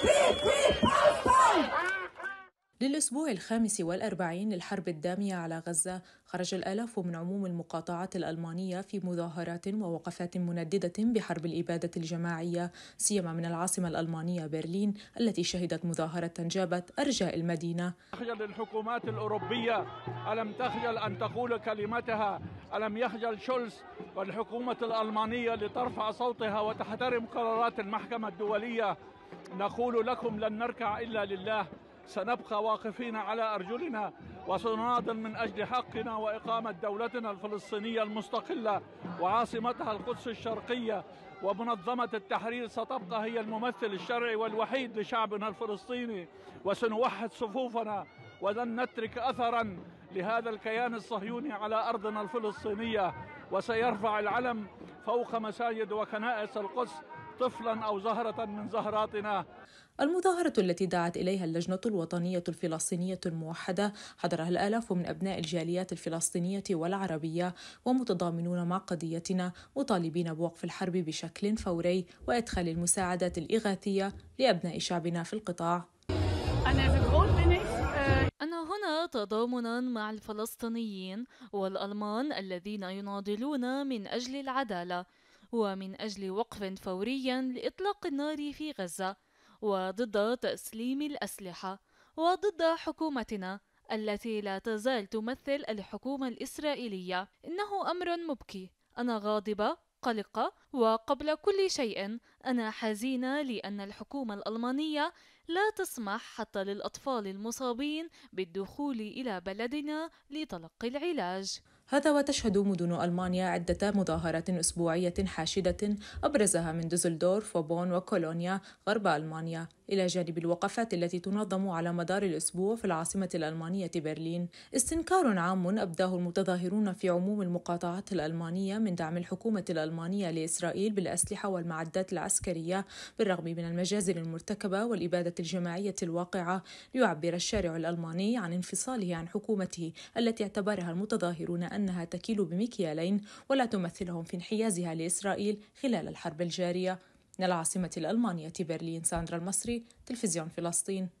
Keep, keep power. للأسبوع الخامس والأربعين للحرب الدامية على غزة خرج الآلاف من عموم المقاطعات الألمانية في مظاهرات ووقفات منددة بحرب الإبادة الجماعية سيما من العاصمة الألمانية برلين التي شهدت مظاهرة جابت أرجاء المدينة تخجل الحكومات الأوروبية ألم تخجل أن تقول كلمتها ألم يخجل شولز والحكومة الألمانية لترفع صوتها وتحترم قرارات المحكمة الدولية نقول لكم لن نركع إلا لله سنبقى واقفين على أرجلنا وسنناضل من أجل حقنا وإقامة دولتنا الفلسطينية المستقلة وعاصمتها القدس الشرقية ومنظمة التحرير ستبقى هي الممثل الشرعي والوحيد لشعبنا الفلسطيني وسنوحد صفوفنا ولن نترك أثرا لهذا الكيان الصهيوني على أرضنا الفلسطينية وسيرفع العلم فوق مساجد وكنائس القدس طفلا أو زهرة من زهراتنا المظاهرة التي دعت إليها اللجنة الوطنية الفلسطينية الموحدة حضرها الآلاف من أبناء الجاليات الفلسطينية والعربية ومتضامنون مع قضيتنا مطالبين بوقف الحرب بشكل فوري وإدخال المساعدات الإغاثية لأبناء شعبنا في القطاع أنا هنا تضامنا مع الفلسطينيين والألمان الذين يناضلون من أجل العدالة ومن أجل وقف فوري لإطلاق النار في غزة وضد تسليم الأسلحة وضد حكومتنا التي لا تزال تمثل الحكومة الإسرائيلية إنه أمر مبكي أنا غاضبة قلقة وقبل كل شيء أنا حزينة لأن الحكومة الألمانية لا تسمح حتى للأطفال المصابين بالدخول إلى بلدنا لتلقي العلاج هذا وتشهد مدن ألمانيا عدة مظاهرات أسبوعية حاشدة أبرزها من دوزلدورف وبون وكولونيا غرب ألمانيا إلى جانب الوقفات التي تنظم على مدار الأسبوع في العاصمة الألمانية برلين استنكار عام أبداه المتظاهرون في عموم المقاطعات الألمانية من دعم الحكومة الألمانية لإسرائيل بالأسلحة والمعدات العسكرية بالرغم من المجازر المرتكبة والإبادة الجماعية الواقعة ليعبر الشارع الألماني عن انفصاله عن حكومته التي اعتبرها المتظاهرون أن أنها تكيل بمكيالين ولا تمثلهم في انحيازها لإسرائيل خلال الحرب الجارية من العاصمة الألمانية برلين ساندرا المصري تلفزيون فلسطين